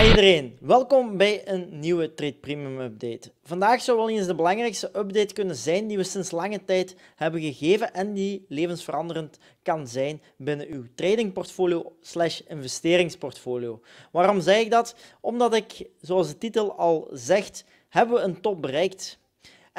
Hi iedereen, welkom bij een nieuwe Trade Premium update. Vandaag zou wel eens de belangrijkste update kunnen zijn die we sinds lange tijd hebben gegeven en die levensveranderend kan zijn binnen uw tradingportfolio slash investeringsportfolio. Waarom zeg ik dat? Omdat ik, zoals de titel al zegt, hebben we een top bereikt.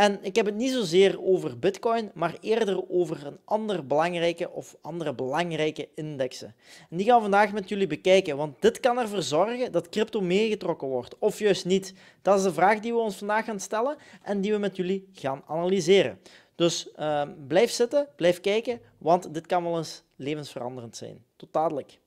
En ik heb het niet zozeer over Bitcoin, maar eerder over een andere belangrijke of andere belangrijke indexen. En die gaan we vandaag met jullie bekijken, want dit kan ervoor zorgen dat crypto meegetrokken wordt, of juist niet. Dat is de vraag die we ons vandaag gaan stellen en die we met jullie gaan analyseren. Dus ehm, blijf zitten, blijf kijken, want dit kan wel eens levensveranderend zijn. Tot dadelijk.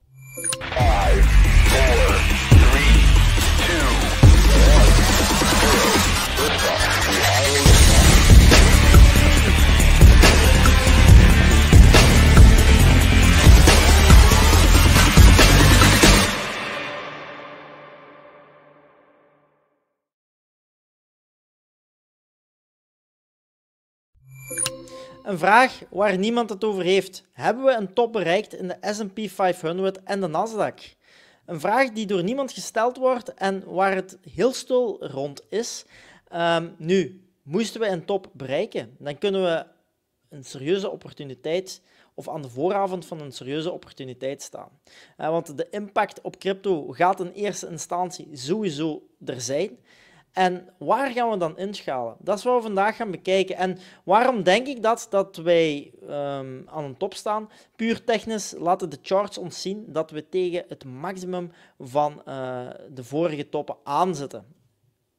Een vraag waar niemand het over heeft. Hebben we een top bereikt in de S&P 500 en de Nasdaq? Een vraag die door niemand gesteld wordt en waar het heel stil rond is. Ehm, nu, moesten we een top bereiken, dan kunnen we een serieuze opportuniteit of aan de vooravond van een serieuze opportuniteit staan. Eh, want de impact op crypto gaat in eerste instantie sowieso er zijn. En waar gaan we dan inschalen? Dat is wat we vandaag gaan bekijken. En waarom denk ik dat, dat wij ehm, aan een top staan? Puur technisch laten de charts ons zien dat we tegen het maximum van eh, de vorige toppen aanzitten.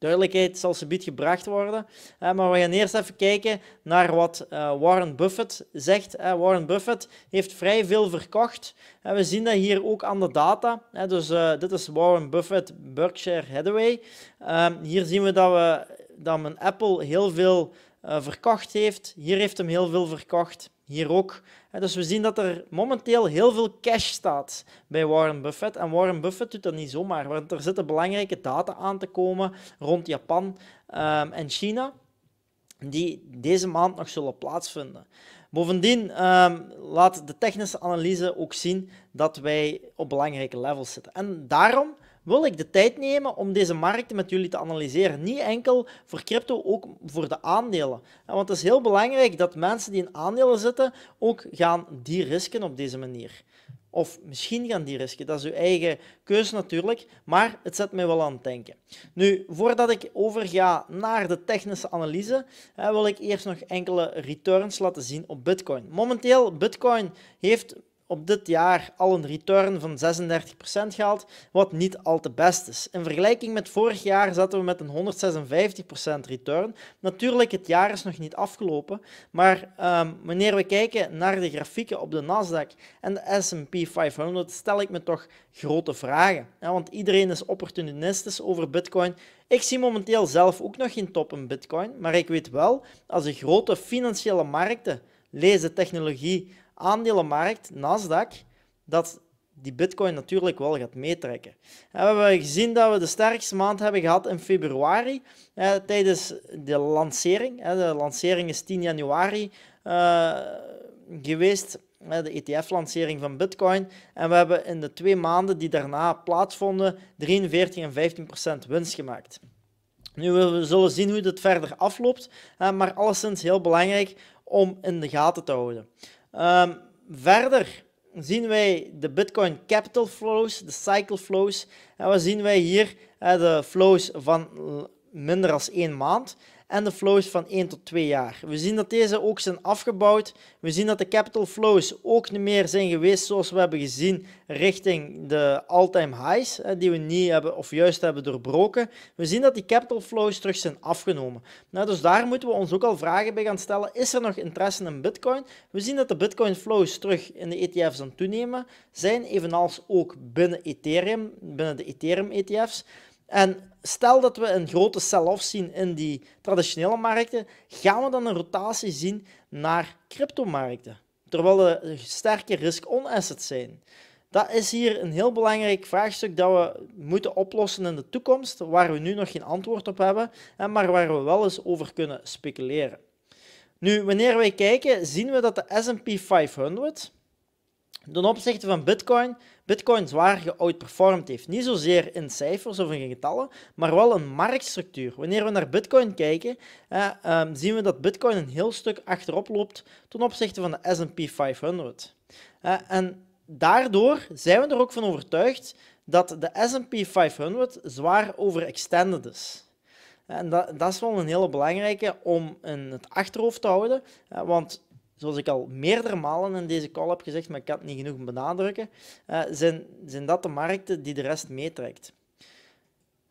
Duidelijkheid zal biedt gebracht worden. Eh, maar we gaan eerst even kijken naar wat eh, Warren Buffett zegt. Eh, Warren Buffett heeft vrij veel verkocht. we zien dat hier ook aan de data. dus dit is Warren Buffett, Berkshire Hathaway. Ehm, hier zien we dat, we, dat men Apple heel veel verkocht heeft. Hier heeft hem heel veel verkocht hier ook. Dus we zien dat er momenteel heel veel cash staat bij Warren Buffett. En Warren Buffett doet dat niet zomaar, want er zitten belangrijke data aan te komen rond Japan ehm, en China, die deze maand nog zullen plaatsvinden. Bovendien ehm, laat de technische analyse ook zien dat wij op belangrijke levels zitten. En daarom wil ik de tijd nemen om deze markten met jullie te analyseren. Niet enkel voor crypto, ook voor de aandelen. Want het is heel belangrijk dat mensen die in aandelen zitten ook gaan die risken op deze manier. Of misschien gaan die risken. Dat is uw eigen keuze natuurlijk, maar het zet mij wel aan het denken. Nu, voordat ik overga naar de technische analyse, wil ik eerst nog enkele returns laten zien op Bitcoin. Momenteel, Bitcoin heeft op dit jaar al een return van 36% gehaald, wat niet al te best is. In vergelijking met vorig jaar zaten we met een 156% return. Natuurlijk, het jaar is nog niet afgelopen, maar ehm, wanneer we kijken naar de grafieken op de Nasdaq en de S&P 500, stel ik me toch grote vragen. Ja, want iedereen is opportunistisch over Bitcoin. Ik zie momenteel zelf ook nog geen top in Bitcoin, maar ik weet wel, als de grote financiële markten, lees technologie, aandelenmarkt, Nasdaq, dat die bitcoin natuurlijk wel gaat meetrekken. We hebben gezien dat we de sterkste maand hebben gehad in februari eh, tijdens de lancering. Eh, de lancering is 10 januari eh, geweest, de ETF-lancering van bitcoin. En we hebben in de twee maanden die daarna plaatsvonden 43 en 15 procent winst gemaakt. Nu, we zullen zien hoe dit verder afloopt, maar alleszins heel belangrijk om in de gaten te houden. Um, verder zien wij de Bitcoin Capital Flows, de Cycle Flows. En wat zien wij hier? Eh, de flows van minder dan één maand en de flows van 1 tot 2 jaar. We zien dat deze ook zijn afgebouwd. We zien dat de capital flows ook niet meer zijn geweest zoals we hebben gezien richting de all-time highs, die we niet hebben of juist hebben doorbroken. We zien dat die capital flows terug zijn afgenomen. Nou, dus daar moeten we ons ook al vragen bij gaan stellen. Is er nog interesse in bitcoin? We zien dat de bitcoin flows terug in de ETF's aan toenemen zijn, evenals ook binnen Ethereum, binnen de Ethereum ETF's. En stel dat we een grote sell-off zien in die traditionele markten, gaan we dan een rotatie zien naar cryptomarkten, terwijl er sterke risk-on assets zijn. Dat is hier een heel belangrijk vraagstuk dat we moeten oplossen in de toekomst, waar we nu nog geen antwoord op hebben, maar waar we wel eens over kunnen speculeren. Nu, wanneer wij kijken, zien we dat de S&P 500, ten opzichte van Bitcoin, Bitcoin zwaar geoutperformed heeft. Niet zozeer in cijfers of in getallen, maar wel in marktstructuur. Wanneer we naar Bitcoin kijken, ehm, zien we dat Bitcoin een heel stuk achterop loopt ten opzichte van de SP 500. en daardoor zijn we er ook van overtuigd dat de SP 500 zwaar overextended is. En dat, dat, is wel een hele belangrijke om in het achterhoofd te houden, want zoals ik al meerdere malen in deze call heb gezegd, maar ik kan het niet genoeg benadrukken, uh, zijn, zijn dat de markten die de rest meetrekt.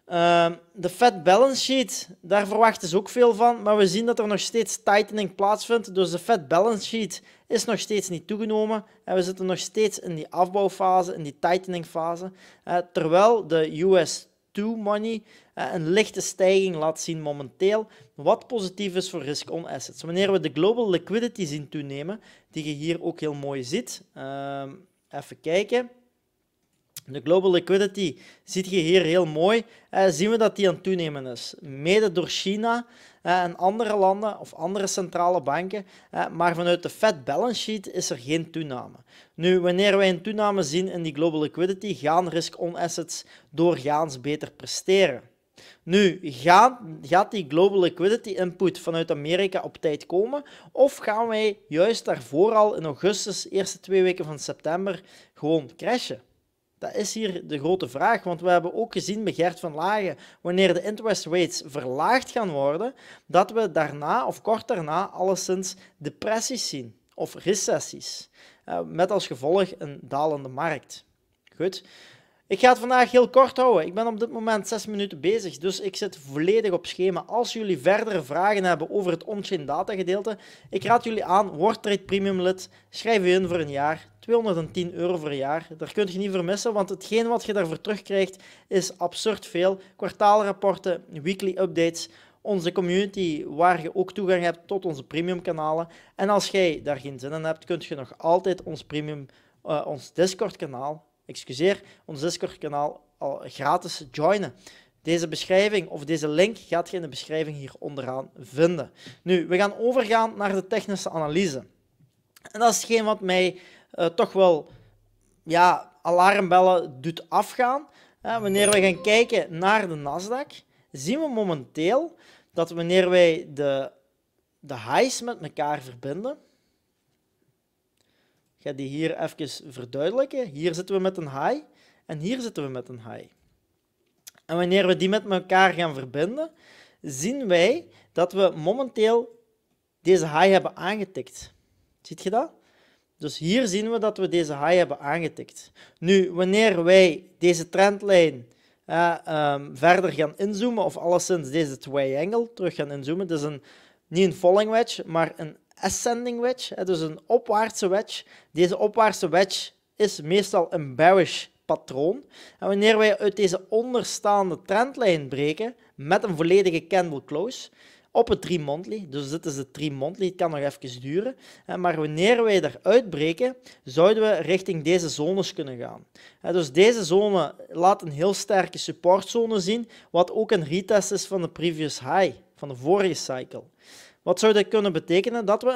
Ehm, de Fed balance sheet, daar verwachten ze ook veel van, maar we zien dat er nog steeds tightening plaatsvindt. Dus de Fed balance sheet is nog steeds niet toegenomen en we zitten nog steeds in die afbouwfase, in die tightening fase. Eh, terwijl de US to money eh, een lichte stijging laat zien momenteel, wat positief is voor risk-on assets. Wanneer we de global liquidity zien toenemen, die je hier ook heel mooi ziet, ehm, even kijken. De global liquidity, ziet je hier heel mooi, eh, zien we dat die aan het toenemen is. Mede door China eh, en andere landen of andere centrale banken, eh, maar vanuit de Fed balance sheet is er geen toename. Nu, wanneer wij een toename zien in die global liquidity, gaan risk-on assets doorgaans beter presteren. Nu, gaat, gaat die global liquidity input vanuit Amerika op tijd komen? Of gaan wij juist daarvoor al in augustus, eerste twee weken van september, gewoon crashen? Dat is hier de grote vraag, want we hebben ook gezien bij Gert van Lagen, wanneer de interest rates verlaagd gaan worden, dat we daarna of kort daarna alleszins depressies zien of recessies, eh, met als gevolg een dalende markt. Goed. Ik ga het vandaag heel kort houden. Ik ben op dit moment 6 minuten bezig, dus ik zit volledig op schema. Als jullie verdere vragen hebben over het on-chain data gedeelte, ik raad jullie aan, word Trade Premium lid, schrijf je in voor een jaar, 210 euro per jaar. Daar kun je niet vermissen, want hetgeen wat je daarvoor terugkrijgt is absurd veel. Kwartaalrapporten, weekly updates, onze community waar je ook toegang hebt tot onze premium kanalen. En als jij daar geen zin in hebt, kun je nog altijd ons premium, eh, ons Discord kanaal excuseer, ons Discord-kanaal al gratis joinen. Deze beschrijving of deze link gaat je in de beschrijving hier onderaan vinden. Nu, we gaan overgaan naar de technische analyse. En dat is hetgeen wat mij eh, toch wel ja, alarmbellen doet afgaan. Eh, wanneer we gaan kijken naar de Nasdaq, zien we momenteel dat wanneer wij de, de highs met elkaar verbinden, ga die hier even verduidelijken. Hier zitten we met een high en hier zitten we met een high. En wanneer we die met elkaar gaan verbinden, zien wij dat we momenteel deze high hebben aangetikt. Ziet je dat? Dus hier zien we dat we deze high hebben aangetikt. Nu, wanneer wij deze trendlijn eh, ehm, verder gaan inzoomen, of alleszins deze triangle terug gaan inzoomen, dus een, niet een falling wedge, maar een ascending wedge, dus een opwaartse wedge. Deze opwaartse wedge is meestal een bearish patroon. En wanneer wij uit deze onderstaande trendlijn breken met een volledige candle close op het 3 monthly, dus dit is de 3 monthly, het kan nog even duren, maar wanneer wij eruit breken, zouden we richting deze zones kunnen gaan. Dus deze zone laat een heel sterke supportzone zien, wat ook een retest is van de previous high, van de vorige cycle. Wat zou dat kunnen betekenen? Dat we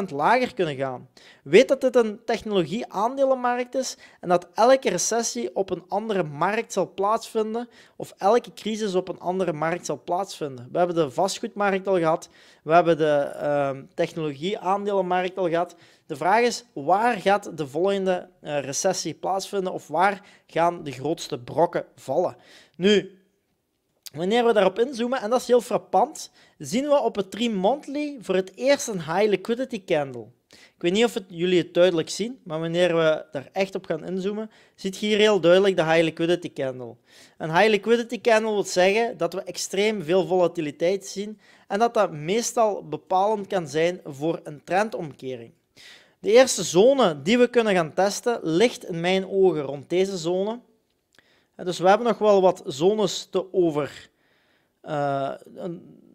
een 75% lager kunnen gaan. Weet dat dit een technologie-aandelenmarkt is en dat elke recessie op een andere markt zal plaatsvinden of elke crisis op een andere markt zal plaatsvinden. We hebben de vastgoedmarkt al gehad, we hebben de uh, technologie-aandelenmarkt al gehad. De vraag is, waar gaat de volgende eh, recessie plaatsvinden of waar gaan de grootste brokken vallen? Nu, Wanneer we daarop inzoomen, en dat is heel frappant, zien we op het 3 monthly voor het eerst een high liquidity candle. Ik weet niet of jullie het duidelijk zien, maar wanneer we daar echt op gaan inzoomen, ziet je hier heel duidelijk de high liquidity candle. Een high liquidity candle wil zeggen dat we extreem veel volatiliteit zien en dat dat meestal bepalend kan zijn voor een trendomkering. De eerste zone die we kunnen gaan testen ligt in mijn ogen rond deze zone. Dus we hebben nog wel wat zones te over. Eh,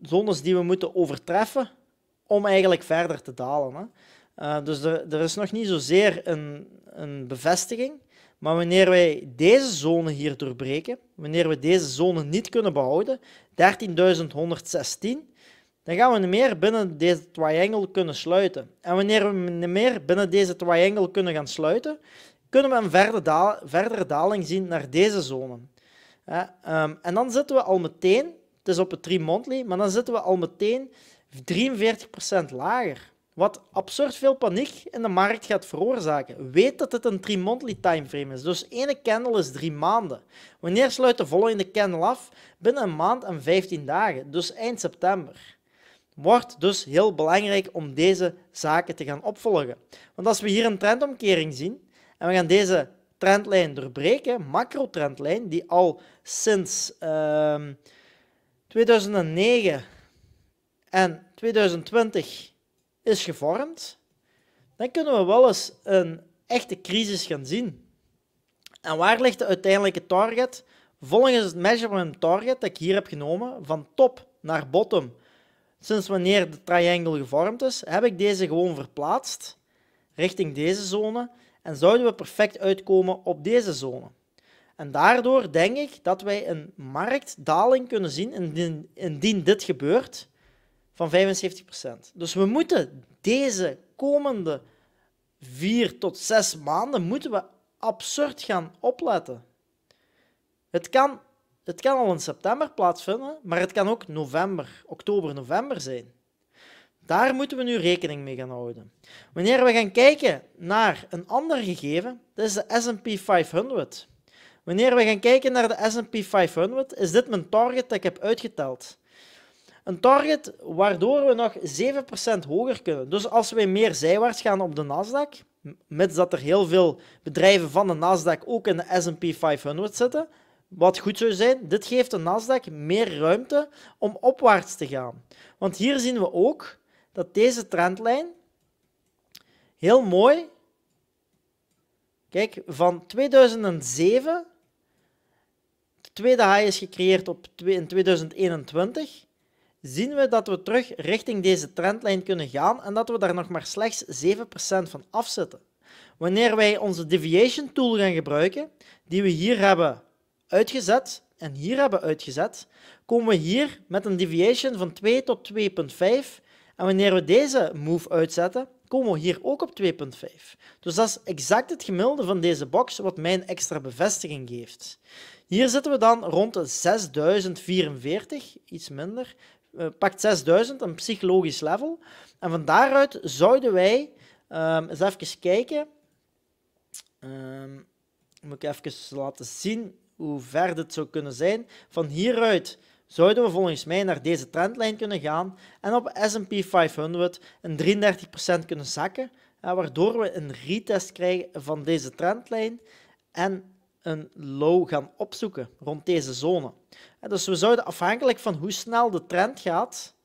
zones die we moeten overtreffen om eigenlijk verder te dalen. Hè. Eh, dus er, er, is nog niet zozeer een, een bevestiging. Maar wanneer wij deze zone hier doorbreken, wanneer we deze zone niet kunnen behouden, 13.116, dan gaan we meer binnen deze triangle kunnen sluiten. En wanneer we meer binnen deze triangle kunnen gaan sluiten, kunnen we een verdere, verdere daling zien naar deze zone. Ehm, en dan zitten we al meteen, het is op het 3 monthly, maar dan zitten we al meteen 43% lager. Wat absurd veel paniek in de markt gaat veroorzaken. Weet dat het een 3-monthly timeframe is. Dus ene candle is drie maanden. Wanneer sluit de volgende candle af? Binnen een maand en 15 dagen, dus eind september. Wordt dus heel belangrijk om deze zaken te gaan opvolgen. Want als we hier een trendomkering zien, en we gaan deze trendlijn doorbreken, macro-trendlijn, die al sinds 2009 ehm, en 2020 is gevormd. Dan kunnen we wel eens een echte crisis gaan zien. En waar ligt de uiteindelijke target? Volgens het measurement target dat ik hier heb genomen, van top naar bottom, sinds wanneer de triangle gevormd is, heb ik deze gewoon verplaatst richting deze zone en zouden we perfect uitkomen op deze zone. En daardoor denk ik dat wij een marktdaling kunnen zien indien, indien dit gebeurt van 75%. Dus we moeten deze komende vier tot zes maanden moeten we absurd gaan opletten. Het kan, het kan al in september plaatsvinden, maar het kan ook november, oktober, november zijn. Daar moeten we nu rekening mee gaan houden. Wanneer we gaan kijken naar een ander gegeven, dat is de S&P 500. Wanneer we gaan kijken naar de S&P 500, is dit mijn target dat ik heb uitgeteld. Een target waardoor we nog 7% hoger kunnen. Dus als wij meer zijwaarts gaan op de Nasdaq, mits dat er heel veel bedrijven van de Nasdaq ook in de S&P 500 zitten, wat goed zou zijn, dit geeft de Nasdaq meer ruimte om opwaarts te gaan. Want hier zien we ook dat deze trendlijn heel mooi, kijk, van 2007, de tweede high is gecreëerd op, in 2021, zien we dat we terug richting deze trendlijn kunnen gaan en dat we daar nog maar slechts 7% van afzetten. Wanneer wij onze deviation tool gaan gebruiken, die we hier hebben uitgezet en hier hebben uitgezet, komen we hier met een deviation van 2 tot 2,5 en wanneer we deze move uitzetten, komen we hier ook op 2.5. Dus dat is exact het gemiddelde van deze box wat mijn extra bevestiging geeft. Hier zitten we dan rond de 6044, iets minder. Eh, pakt 6000, een psychologisch level. En van daaruit zouden wij ehm, eens even kijken. Ik ehm, moet ik even laten zien hoe ver dit zou kunnen zijn. Van hieruit zouden we volgens mij naar deze trendlijn kunnen gaan en op S&P 500 een 33% kunnen zakken, waardoor we een retest krijgen van deze trendlijn en een low gaan opzoeken rond deze zone. Dus we zouden afhankelijk van hoe snel de trend gaat,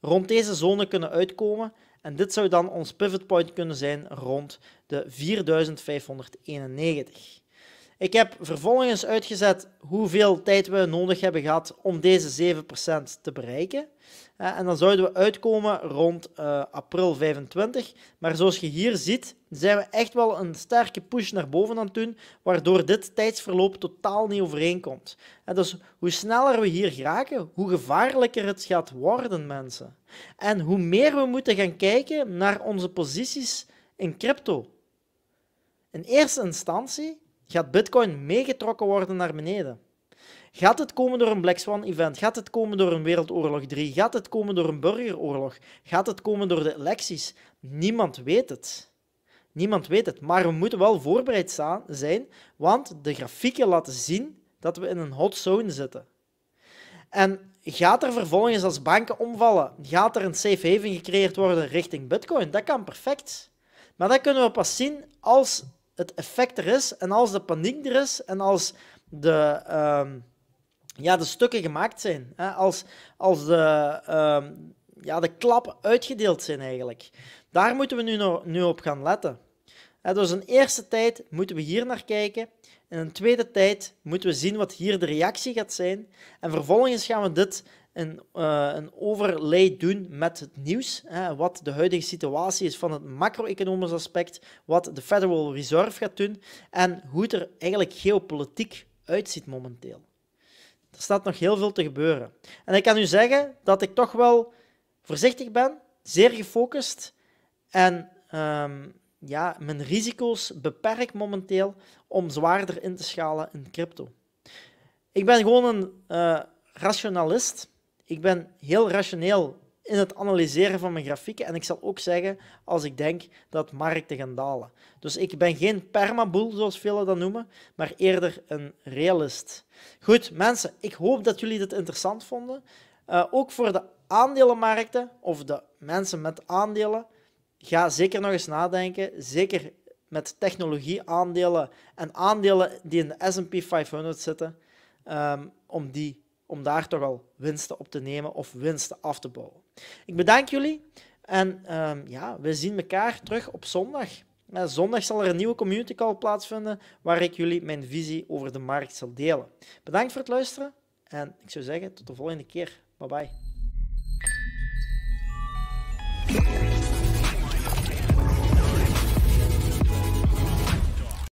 rond deze zone kunnen uitkomen. En dit zou dan ons pivot point kunnen zijn rond de 4591. Ik heb vervolgens uitgezet hoeveel tijd we nodig hebben gehad om deze 7% te bereiken. Eh, en dan zouden we uitkomen rond eh, april 25. Maar zoals je hier ziet, zijn we echt wel een sterke push naar boven aan het doen, waardoor dit tijdsverloop totaal niet overeenkomt. En eh, dus hoe sneller we hier geraken, hoe gevaarlijker het gaat worden, mensen. En hoe meer we moeten gaan kijken naar onze posities in crypto. In eerste instantie Gaat Bitcoin meegetrokken worden naar beneden? Gaat het komen door een Black Swan-event? Gaat het komen door een Wereldoorlog 3? Gaat het komen door een burgeroorlog? Gaat het komen door de electies? Niemand weet het. Niemand weet het. Maar we moeten wel voorbereid zijn, want de grafieken laten zien dat we in een hot zone zitten. En gaat er vervolgens als banken omvallen? Gaat er een safe haven gecreëerd worden richting Bitcoin? Dat kan perfect. Maar dat kunnen we pas zien als het effect er is en als de paniek er is en als de, ehm, ja, de stukken gemaakt zijn. Hè? Als, als de, ehm, ja, de klap uitgedeeld zijn eigenlijk. Daar moeten we nu, nu op gaan letten. Hè, dus een eerste tijd moeten we hier naar kijken. In een tweede tijd moeten we zien wat hier de reactie gaat zijn. En vervolgens gaan we dit een, uh, een overlay doen met het nieuws. Hè, wat de huidige situatie is van het macro-economisch aspect, wat de Federal Reserve gaat doen en hoe het er eigenlijk geopolitiek uitziet momenteel. Er staat nog heel veel te gebeuren. En ik kan u zeggen dat ik toch wel voorzichtig ben, zeer gefocust en ehm, ja, mijn risico's beperk momenteel om zwaarder in te schalen in crypto. Ik ben gewoon een eh, rationalist ik ben heel rationeel in het analyseren van mijn grafieken. En ik zal ook zeggen als ik denk dat markten gaan dalen. Dus ik ben geen permaboel, zoals velen dat noemen, maar eerder een realist. Goed, mensen, ik hoop dat jullie dit interessant vonden. Eh, ook voor de aandelenmarkten of de mensen met aandelen, ga zeker nog eens nadenken. Zeker met technologieaandelen en aandelen die in de SP 500 zitten, ehm, om die om daar toch al winsten op te nemen of winsten af te bouwen. Ik bedank jullie en ehm, ja, we zien elkaar terug op zondag. Zondag zal er een nieuwe community call plaatsvinden waar ik jullie mijn visie over de markt zal delen. Bedankt voor het luisteren en ik zou zeggen tot de volgende keer. Bye bye.